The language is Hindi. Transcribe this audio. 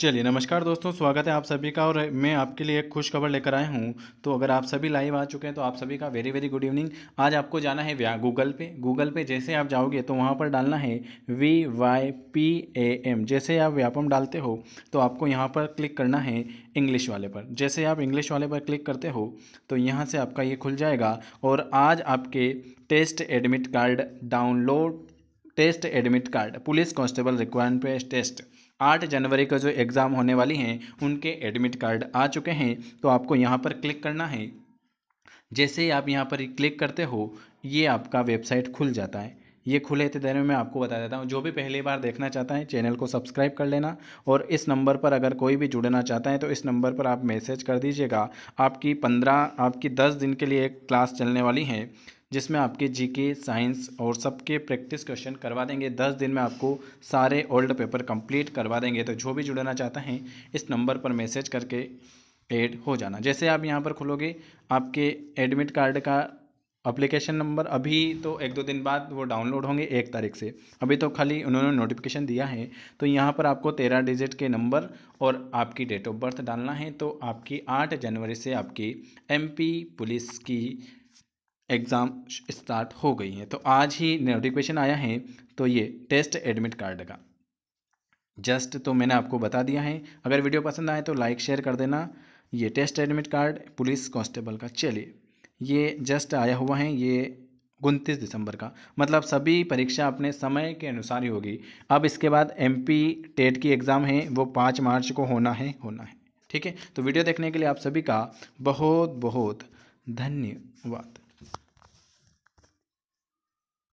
चलिए नमस्कार दोस्तों स्वागत है आप सभी का और मैं आपके लिए एक खुश खबर लेकर आया हूँ तो अगर आप सभी लाइव आ चुके हैं तो आप सभी का वेरी वेरी गुड इवनिंग आज आपको जाना है गूगल पे गूगल पे जैसे आप जाओगे तो वहाँ पर डालना है V Y P A M जैसे आप व्यापम डालते हो तो आपको यहाँ पर क्लिक करना है इंग्लिश वाले पर जैसे आप इंग्लिश वाले पर क्लिक करते हो तो यहाँ से आपका ये खुल जाएगा और आज आपके test admit card download test admit card police constable requirement पे टेस्ट आठ जनवरी का जो एग्ज़ाम होने वाली हैं उनके एडमिट कार्ड आ चुके हैं तो आपको यहाँ पर क्लिक करना है जैसे ही आप यहाँ पर क्लिक करते हो ये आपका वेबसाइट खुल जाता है ये खुले थे देर में मैं आपको बता देता हूँ जो भी पहली बार देखना चाहता है चैनल को सब्सक्राइब कर लेना और इस नंबर पर अगर कोई भी जुड़ना चाहता है तो इस नंबर पर आप मैसेज कर दीजिएगा आपकी पंद्रह आपकी दस दिन के लिए एक क्लास चलने वाली है जिसमें आपके जीके साइंस और सबके प्रैक्टिस क्वेश्चन करवा देंगे दस दिन में आपको सारे ओल्ड पेपर कंप्लीट करवा देंगे तो जो भी जुड़ना चाहता है इस नंबर पर मैसेज करके एड हो जाना जैसे आप यहाँ पर खुलोगे आपके एडमिट कार्ड का अप्लीकेशन नंबर अभी तो एक दो दिन बाद वो डाउनलोड होंगे एक तारीख से अभी तो खाली उन्होंने नोटिफिकेशन दिया है तो यहाँ पर आपको तेरह डिजिट के नंबर और आपकी डेट ऑफ बर्थ डालना है तो आपकी आठ जनवरी से आपकी एमपी पुलिस की एग्ज़ाम स्टार्ट हो गई हैं तो आज ही नोटिफिकेशन आया है तो ये टेस्ट एडमिट कार्ड का जस्ट तो मैंने आपको बता दिया है अगर वीडियो पसंद आए तो लाइक शेयर कर देना ये test admit card police constable का चलिए ये जस्ट आया हुआ है ये उनतीस दिसंबर का मतलब सभी परीक्षा अपने समय के अनुसार ही होगी अब इसके बाद एमपी टेट की एग्ज़ाम है वो पाँच मार्च को होना है होना है ठीक है तो वीडियो देखने के लिए आप सभी का बहुत बहुत धन्यवाद